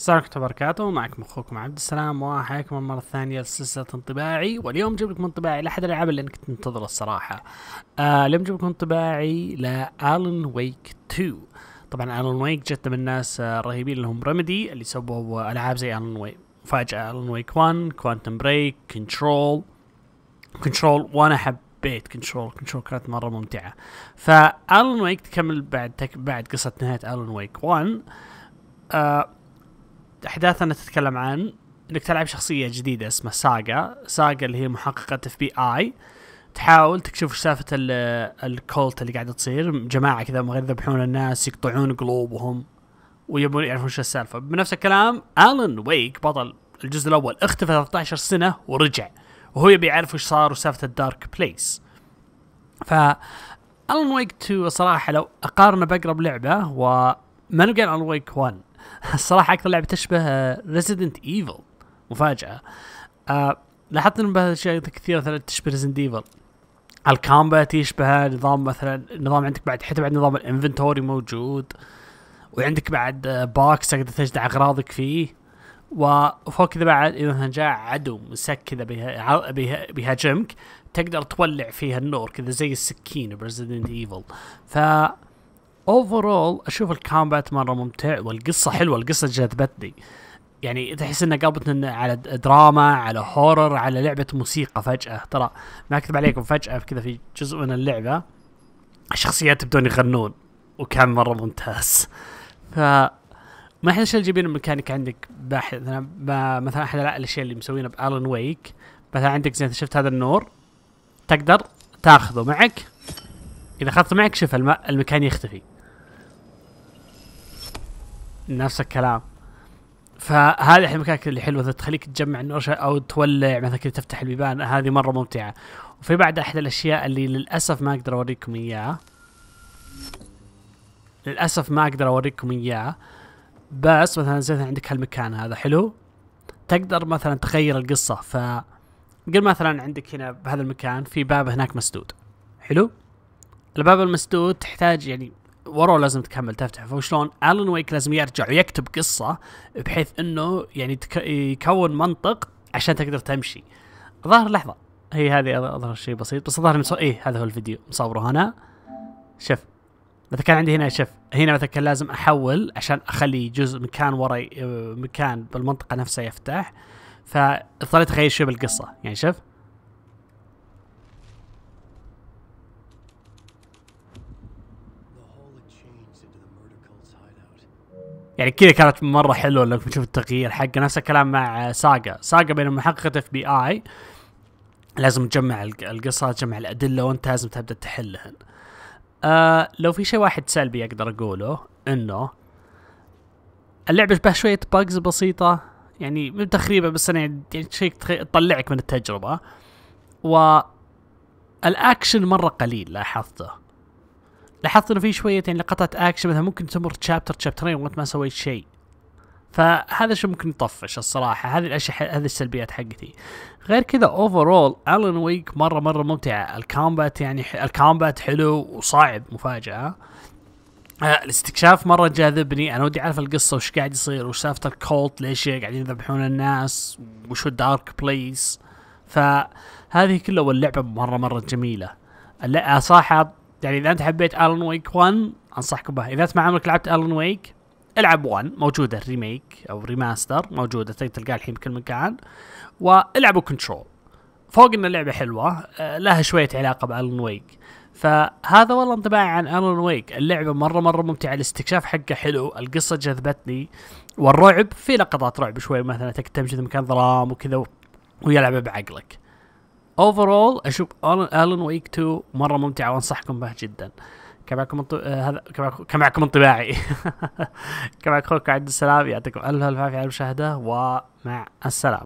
السلام عليكم وبركاته معكم اخوكم عبد السلام وحياكم المره الثانيه لسلسله انطباعي واليوم جبت لكم انطباعي لاحد الالعاب اللي كنت منتظره الصراحه آه اليوم جبت لكم انطباعي لالن ويك 2 طبعا الن ويك جت من الناس آه، الرهيبين اللي هم رمدي اللي سووا العاب زي الن ويك مفاجاه الن ويك 1 كوانتم بريك كنترول كنترول وانا احب حبيت كنترول كنترول كانت مره ممتعه فالون ويك تكمل بعد تك بعد قصه نهايه الون ويك 1 آه احداثنا تتكلم عن انك تلعب شخصيه جديده اسمها ساغا ساغا اللي هي محققه اف بي اي تحاول تكشف سالفه الكولت اللي قاعده تصير جماعه كذا ما يذبحون الناس يقطعون قلوبهم ويبون يعرفون شو السالفه بنفس الكلام الن ويك بطل الجزء الاول اختفى 13 سنه ورجع وهو يبي يعرف وش صار وسالفه الدارك بليس ف الن ويك 2 صراحه لو اقارنه باقرب لعبه وما نقول الن ويك 1 الصراحه اكثر لعبه تشبه ريزيدنت ايفل مفاجاه آه، لاحظت ان بهذا الشيء كثيره مثلا تشبه ريزيدنت ايفل الكامبات يشبه نظام مثلا نظام عندك بعد حتى بعد نظام الانفنتوري موجود وعندك بعد باكس تقدر تجدع اغراضك فيه وفوق كذا بعد اذا مثلا جاء عدو مسك كذا بيهاجمك تقدر تولع فيها النور كذا زي السكين بريزدنت ايفل ف اوفرول اشوف الكومبات مره ممتع والقصه حلوه القصه جذبتني يعني تحس انه قابلت على دراما على هورر على لعبه موسيقى فجاه ترى ما اكذب عليكم فجاه كذا في جزء من اللعبه الشخصيات بدون يغنون وكان مره ممتاز ف ما احد الاشياء اللي جايبين الميكانيك عندك باحث مثلا احد الاشياء اللي مسوينها بالن ويك مثلا عندك زين شفت هذا النور تقدر تاخذه معك اذا اخذته معك شوف الم... المكان يختفي نفس الكلام فهذه احد المكاكل اللي حلوه تخليك تجمع النور او تولع مثلا كذا تفتح البيبان هذه مره ممتعه وفي بعد احد الاشياء اللي للاسف ما اقدر اوريكم اياها للاسف ما اقدر اوريكم اياها بس مثلا زي عندك هالمكان هذا حلو تقدر مثلا تغير القصه ف قل مثلا عندك هنا بهذا المكان في باب هناك مسدود حلو الباب المسدود تحتاج يعني وراه لازم تكمل تفتح فشلون الون ويك لازم يرجع ويكتب قصه بحيث انه يعني يكون منطق عشان تقدر تمشي ظهر لحظه هي هذه اظهر شيء بسيط بس الظاهر مصور ايه هذا هو الفيديو مصوره هنا شف مثلا كان عندي هنا شف هنا مثلا كان لازم احول عشان اخلي جزء مكان وراي مكان بالمنطقه نفسها يفتح فاضطريت اغير شوي بالقصه يعني شف يعني كذا كانت مره حلوه لو تشوف التغيير حقه نفس الكلام مع ساقا ساقا بينما محققه اف بي اي لازم تجمع القصه تجمع الادله وانت لازم تبدا تحلهن آه لو في شيء واحد سلبي اقدر اقوله انه اللعبه بها شويه باجز بسيطه يعني مو تخريبه بس انا يعني شيء تطلعك من التجربه و الاكشن مره قليل لاحظته لاحظت انه في شويه يعني لقطات اكشن مثلا ممكن تمر تشابتر تشابترين وانت ما سويت شيء فهذا شو ممكن يطفش الصراحه هذه الاشياء هذه السلبيات حقتي غير كذا اوفرول الن ويك مره مره ممتعه الكومبات يعني الكومبات حلو وصعب مفاجاه آه، الاستكشاف مره جاذبني انا ودي اعرف القصه وش قاعد يصير وش سالفه الكولت ليش قاعدين يذبحون الناس وشو الدارك بليس فهذه كلها واللعبه مره مره جميله صراحه يعني اذا انت حبيت الون ويك 1 انصحكم بها اذا انت ما عمرك لعبت الون ويك العب 1 موجوده ريميك او ريماستر موجوده تقدر تلقاها الحين بكل مكان والعبوا كنترول فوق ان اللعبه حلوه آه، لها شويه علاقه بالون ويك فهذا والله انطباعي عن الون ويك اللعبه مره مره ممتعه الاستكشاف حقه حلو القصه جذبتني والرعب في لقطات رعب شوي مثلا تمشي في مكان ظلام وكذا ويلعب بعقلك اوفرول اشوف الن ويك 2 مره ممتعه وانصحكم بها جدا كمعكم معكم آه، هذا كمعكم انطباعي كما اخوك عبد السلام يعطيكم الف الف عافيه على المشاهده ومع السلامه